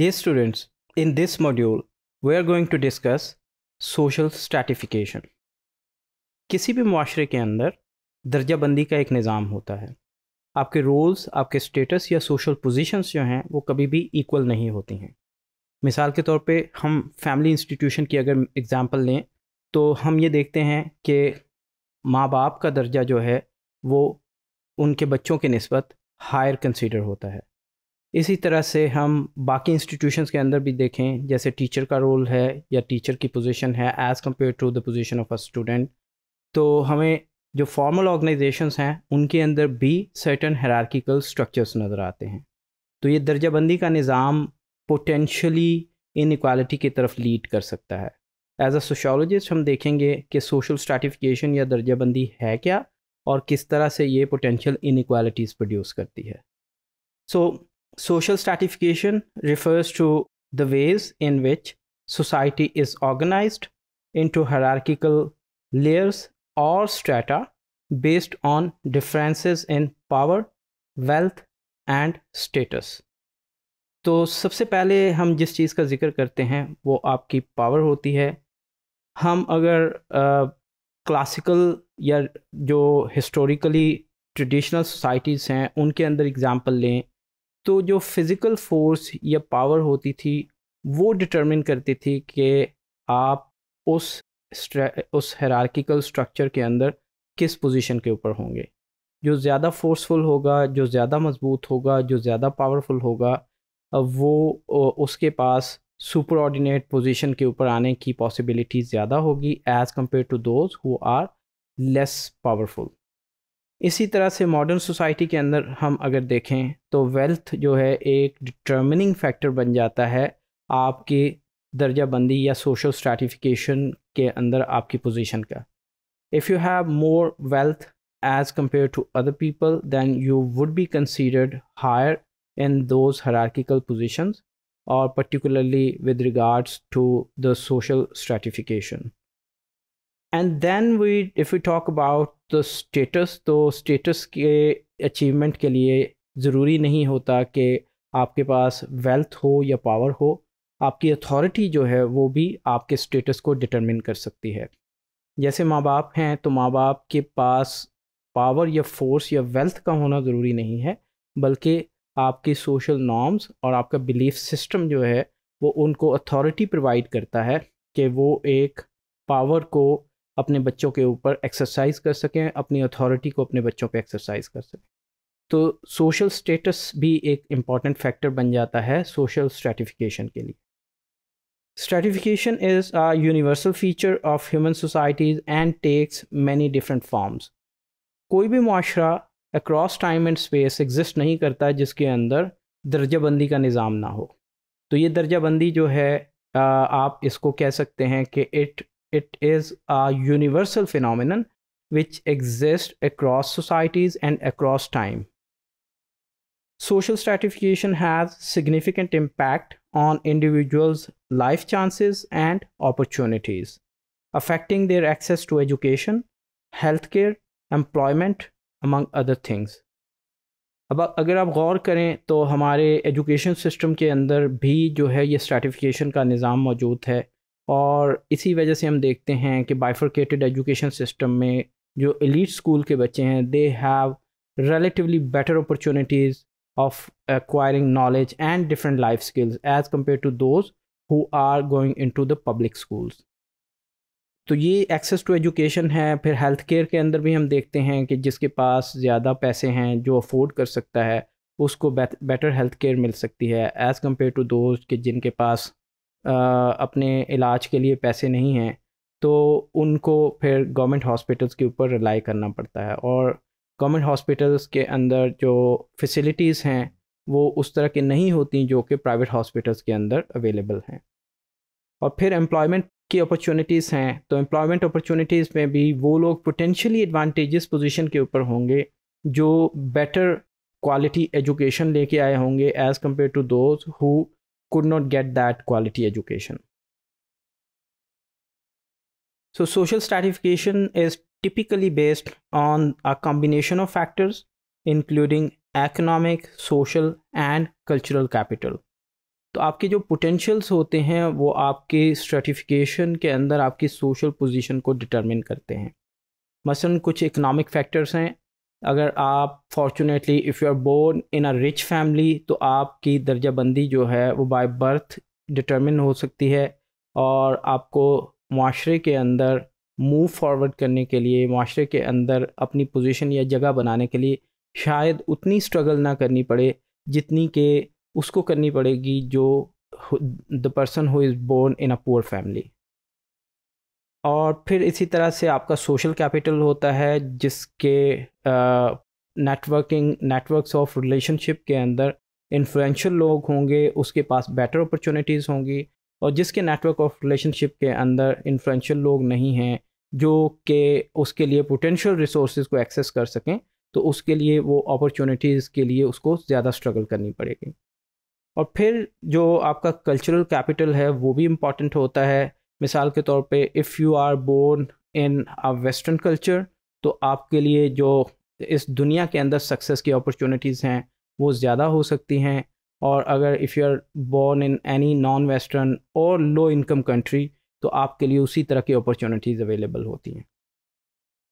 Dear students, in this module, we are going to discuss social stratification. किसी भी माशरे के अंदर दर्जाबंदी का एक निज़ाम होता है आपके रोल्स आपके स्टेटस या सोशल पोजीशंस जो हैं वो कभी भी इक्वल नहीं होती हैं मिसाल के तौर पे हम फैमिली इंस्टीट्यूशन की अगर एग्ज़ाम्पल लें तो हम ये देखते हैं कि माँ बाप का दर्जा जो है वो उनके बच्चों के नस्बत हायर कंसिडर होता है इसी तरह से हम बाकी इंस्टीट्यूशंस के अंदर भी देखें जैसे टीचर का रोल है या टीचर की पोजीशन है as compare to the position of a student तो हमें जो फॉर्मल ऑर्गेनाइजेशंस हैं उनके अंदर भी सर्टन हरारकिकल स्ट्रक्चर्स नज़र आते हैं तो ये दर्जाबंदी का निज़ाम पोटेंशली इनक्वालिटी की तरफ लीड कर सकता है एज अ सोशोलॉजिस्ट हम देखेंगे कि सोशल स्ट्रेटिफिकेशन या दर्जाबंदी है क्या और किस तरह से ये पोटेंशियल इनक्वालिटीज़ प्रोड्यूस करती है सो so, Social stratification refers to the ways in which society is organized into hierarchical layers or strata based on differences in power, wealth and status. तो सबसे पहले हम जिस चीज़ का जिक्र करते हैं वो आपकी पावर होती है हम अगर क्लासिकल या जो हिस्टोरिकली ट्रेडिशनल सोसाइटीज़ हैं उनके अंदर एग्ज़ाम्पल लें तो जो फिज़िकल फोर्स या पावर होती थी वो डिटरमिन करती थी कि आप उस उस हरारकिकल स्ट्रक्चर के अंदर किस पोजीशन के ऊपर होंगे जो ज़्यादा फोर्सफुल होगा जो ज़्यादा मजबूत होगा जो ज़्यादा पावरफुल होगा वो उसके पास सुपर ऑर्डिनेट पोजिशन के ऊपर आने की पॉसिबिलिटी ज़्यादा होगी as compare to those who are less powerful इसी तरह से मॉडर्न सोसाइटी के अंदर हम अगर देखें तो वेल्थ जो है एक डिटर्मिनिंग फैक्टर बन जाता है आपकी दर्जा बंदी या सोशल स्ट्रेटिफिकेशन के अंदर आपकी पोजीशन का if you have more wealth as compare to other people then you would be considered higher in those hierarchical position और particularly with regards to the social stratification and then we if you talk about the status तो status के achievement के लिए ज़रूरी नहीं होता कि आपके पास वेल्थ हो या पावर हो आपकी अथॉरिटी जो है वो भी आपके स्टेटस को डिटरमिन कर सकती है जैसे माँ बाप हैं तो माँ बाप के पास पावर या फोर्स या वेल्थ का होना ज़रूरी नहीं है बल्कि आपकी सोशल नॉर्म्स और आपका बिलीफ सिस्टम जो है वो उनको अथॉरिटी प्रोवाइड करता है कि वो एक पावर को अपने बच्चों के ऊपर एक्सरसाइज कर सकें अपनी अथॉरिटी को अपने बच्चों पे एक्सरसाइज कर सकें तो सोशल स्टेटस भी एक इम्पॉर्टेंट फैक्टर बन जाता है सोशल स्ट्रेटिफिकेशन के लिए stratification is a universal feature of human societies and takes many different forms कोई भी माशरा across time and space exist नहीं करता जिसके अंदर दर्जाबंदी का निज़ाम ना हो तो ये दर्जाबंदी जो है आप इसको कह सकते हैं कि it it is a universal phenomenon which exists across societies and across time. Social stratification has significant impact on individuals' life chances and opportunities, affecting their access to education, healthcare, employment, among other things. अब अगर आप गौर करें तो हमारे education system के अंदर भी जो है ये स्ट्रेटिफिकेशन का निज़ाम मौजूद है और इसी वजह से हम देखते हैं कि बाइफर्केटेड एजुकेशन सिस्टम में जो एलिट स्कूल के बच्चे हैं they have relatively better opportunities of acquiring knowledge and different life skills as compare to those who are going in to the public schools तो ये एक्सेस टू एजुकेशन है फिर health care के अंदर भी हम देखते हैं कि जिसके पास ज़्यादा पैसे हैं जो अफोर्ड कर सकता है उसको बेटर हेल्थ केयर मिल सकती है एज़ कम्पेयर टू दोज के जिनके पास अपने इलाज के लिए पैसे नहीं हैं तो उनको फिर गवर्नमेंट हॉस्पिटल्स के ऊपर रिलाई करना पड़ता है और गवर्नमेंट हॉस्पिटल्स के अंदर जो फैसिलिटीज़ हैं वो उस तरह के नहीं होती जो कि प्राइवेट हॉस्पिटल्स के अंदर अवेलेबल हैं और फिर एम्प्लॉयमेंट की अपॉर्चुनिटीज़ हैं तो एम्प्लॉयमेंट अपॉर्चुनिटीज़ में भी वो लोग पोटेंशियली एडवांटेजेस पोजीशन के ऊपर होंगे जो बेटर क्वालिटी एजुकेशन लेके आए होंगे as compare to those who could not get that quality education. So social stratification is typically based on a combination of factors, including economic, social and cultural capital. तो आपके जो potentials होते हैं वो आपके स्ट्रेटिफिकेशन के अंदर आपकी सोशल पोजीशन को डिटरमिन करते हैं मसलन कुछ इकोनॉमिक फैक्टर्स हैं अगर आप fortunately if you are born in a rich family तो आपकी दर्जाबंदी जो है वो बाय बर्थ डिटर्मिन हो सकती है और आपको माशरे के अंदर मूव फॉरवर्ड करने के लिए माशरे के अंदर अपनी पोजीशन या जगह बनाने के लिए शायद उतनी स्ट्रगल ना करनी पड़े जितनी के उसको करनी पड़ेगी जो the person who is born in a poor family और फिर इसी तरह से आपका सोशल कैपिटल होता है जिसके नेटवर्किंग नेटवर्क्स ऑफ रिलेशनशिप के अंदर इन्फ्लुएंशियल लोग होंगे उसके पास बेटर अपॉर्चुनिटीज़ होंगी और जिसके नेटवर्क ऑफ रिलेशनशिप के अंदर इन्फ्लुएंशियल लोग नहीं हैं जो कि उसके लिए पोटेंशियल रिसोर्स को एक्सेस कर सकें तो उसके लिए वो अपॉर्चुनिटीज़ के लिए उसको ज़्यादा स्ट्रगल करनी पड़ेगी और फिर जो आपका कल्चरल कैपिटल है वो भी इम्पॉर्टेंट होता है मिसाल के तौर पे if you are born in a western culture तो आपके लिए जो इस दुनिया के अंदर सक्सेस की अपॉर्चुनिटीज़ हैं वो ज़्यादा हो सकती हैं और अगर if you are born in any non western और लो इनकम कंट्री तो आपके लिए उसी तरह की अपॉर्चुनिटीज़ अवेलेबल होती हैं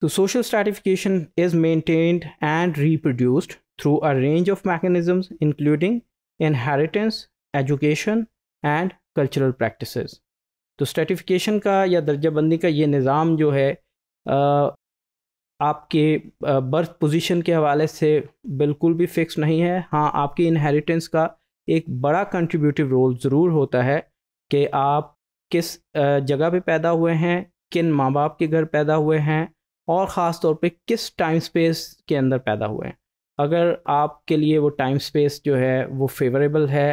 तो social stratification is maintained and reproduced through a range of mechanisms including inheritance education and cultural practices तो स्ट्रेटिफिकेशन का या दर्जा बंदी का ये निज़ाम जो है आपके बर्थ पोजीशन के हवाले से बिल्कुल भी फिक्स नहीं है हाँ आपकी इनहेरिटेंस का एक बड़ा कंट्रीब्यूटिव रोल ज़रूर होता है कि आप किस जगह पे पैदा हुए हैं किन माँ बाप के घर पैदा हुए हैं और ख़ास तौर पे किस टाइम स्पेस के अंदर पैदा हुए हैं अगर आपके लिए वो टाइम स्पेस जो है वो फेवरेबल है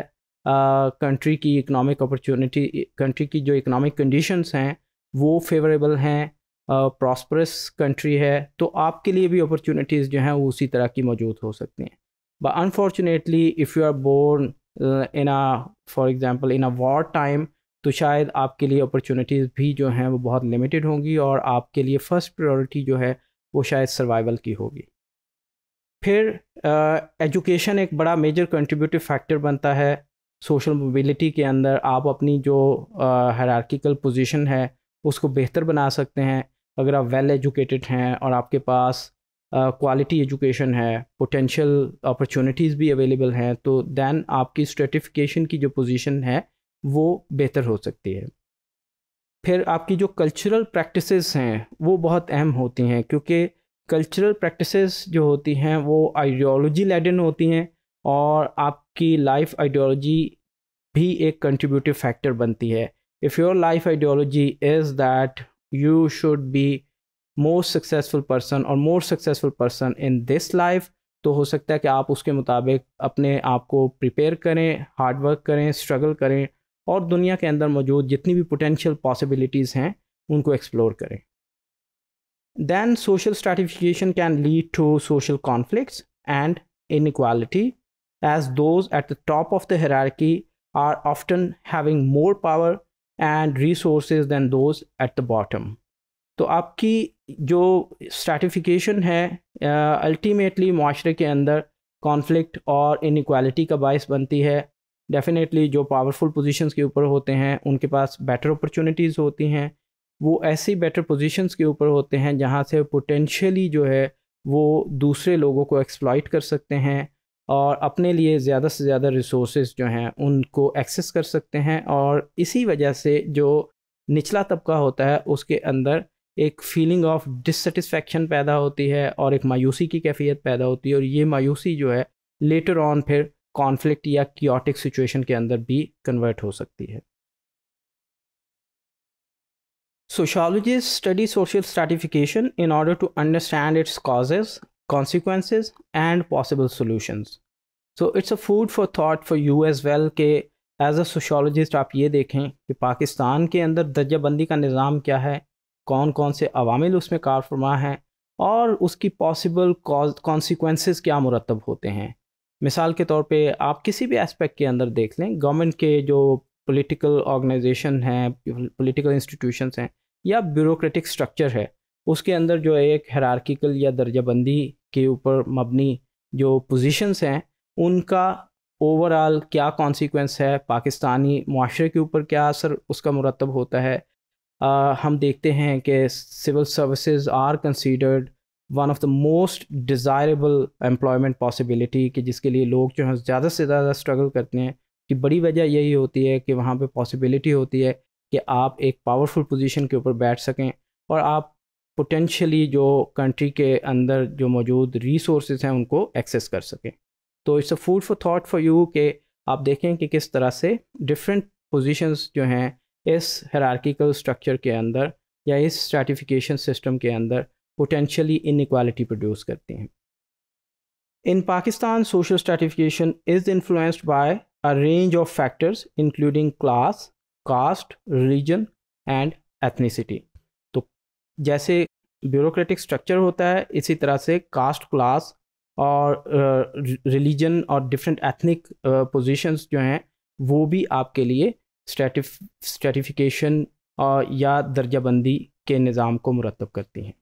कंट्री की इकनॉमिक अपॉर्चुनिटी कंट्री की जो इकनॉमिक कंडीशंस हैं वो फेवरेबल हैं प्रॉस्परस कंट्री है तो आपके लिए भी अपॉर्चुनिटीज़ जो हैं वो उसी तरह की मौजूद हो सकती हैं but unfortunately if you are born in a for example in a war time तो शायद आपके लिए अपॉर्चुनिटीज़ भी जो हैं वो बहुत लिमिटेड होंगी और आपके लिए फ़र्स्ट प्रायोरिटी जो है वो शायद सर्वाइवल की होगी फिर एजुकेशन uh, एक बड़ा मेजर कंट्रीब्यूटिव फैक्टर बनता है सोशल मोबिलिटी के अंदर आप अपनी जो हरारकिकल पोजीशन है उसको बेहतर बना सकते हैं अगर आप वेल एजुकेटेड हैं और आपके पास क्वालिटी एजुकेशन है पोटेंशियल अपॉर्चुनिटीज़ भी अवेलेबल हैं तो दैन आपकी स्ट्रेटिफिकेशन की जो पोजीशन है वो बेहतर हो सकती है फिर आपकी जो कल्चरल प्रैक्टिसेस हैं वो बहुत अहम होती हैं क्योंकि कल्चरल प्रैक्टिसेस जो होती हैं वो आइडियोलॉजी लेडन होती हैं और आपकी लाइफ आइडियोलॉजी भी एक कंट्रीब्यूटिव फैक्टर बनती है if your life ideology is that you should be more successful person और more successful person in this life तो हो सकता है कि आप उसके मुताबिक अपने आप को प्रिपेयर करें हार्डवर्क करें स्ट्रगल करें और दुनिया के अंदर मौजूद जितनी भी पोटेंशियल पॉसिबिलिटीज़ हैं उनको एक्सप्लोर करें then social stratification can lead to social conflict and inequality as those at the top of the hierarchy are often having more power and resources than those at the bottom. तो आपकी जो stratification है ultimately माशरे के अंदर conflict और inequality का बायस बनती है डेफिनेटली जो पावरफुल पोजीशंस के ऊपर होते हैं उनके पास बेटर अपॉर्चुनिटीज़ होती हैं वो ऐसी बेटर पोजीशंस के ऊपर होते हैं जहाँ से पोटेंशियली जो है वो दूसरे लोगों को एक्सप्लॉइट कर सकते हैं और अपने लिए ज़्यादा से ज़्यादा रिसोर्स जो हैं उनको एक्सेस कर सकते हैं और इसी वजह से जो निचला तबका होता है उसके अंदर एक फीलिंग ऑफ डिससेटिस्फेक्शन पैदा होती है और एक मायूसी की कैफियत पैदा होती है और ये मायूसी जो है लेटर ऑन फिर कॉन्फ्लिक्ट या क्योटिक सिचुएशन के अंदर भी कन्वर्ट हो सकती है sociology study social stratification in order to understand its causes consequences and possible solutions so it's a food for thought for you as well के एज अ सोशोलॉजिस्ट आप ये देखें कि पाकिस्तान के अंदर दर्जाबंदी का निज़ाम क्या है कौन कौन से अवामिल उसमें कार फरमा हैं और उसकी पॉसिबल कॉन्सिक्वेंसेस क्या मुरतब होते हैं मिसाल के तौर पे आप किसी भी एस्पेक्ट के अंदर देख लें गवर्नमेंट के जो पॉलिटिकल ऑर्गेनाइजेशन हैं पॉलिटिकल इंस्टीट्यूशंस हैं या ब्यूरोक्रेटिक स्ट्रक्चर है उसके अंदर जो है एक हरारकिकल या दर्जाबंदी के ऊपर मबनी जो पोजीशंस हैं उनका ओवरऑल क्या कॉन्सिक्वेंस है पाकिस्तानी माशरे के ऊपर क्या असर उसका मुरतब होता है आ, हम देखते हैं कि civil services are considered one of the most desirable employment possibility कि जिसके लिए लोग जो हैं ज़्यादा से ज़्यादा स्ट्रगल करते हैं कि बड़ी वजह यही होती है कि वहाँ पे पॉसिबिलिटी होती है कि आप एक पावरफुल पोजीशन के ऊपर बैठ सकें और आप पोटेंशली जो कंट्री के अंदर जो मौजूद रिसोर्स हैं उनको एक्सेस कर सकें तो it's a food for thought for you कि आप देखें कि किस तरह से डिफरेंट पोजीशंस जो हैं इस हरारकिकल स्ट्रक्चर के अंदर या इस स्ट्रेटिफिकेशन सिस्टम के अंदर पोटेंशली इनक्वालिटी प्रोड्यूस करती हैं in Pakistan social stratification is influenced by a range of factors including class caste religion and ethnicity जैसे ब्यूरोक्रेटिक स्ट्रक्चर होता है इसी तरह से कास्ट क्लास और रिलीजन और डिफरेंट एथनिक पोजीशंस जो हैं वो भी आपके लिए स्ट्रेटिफ स्ट्रेटिफिकेशन या दर्जाबंदी के निज़ाम को मुरतब करती हैं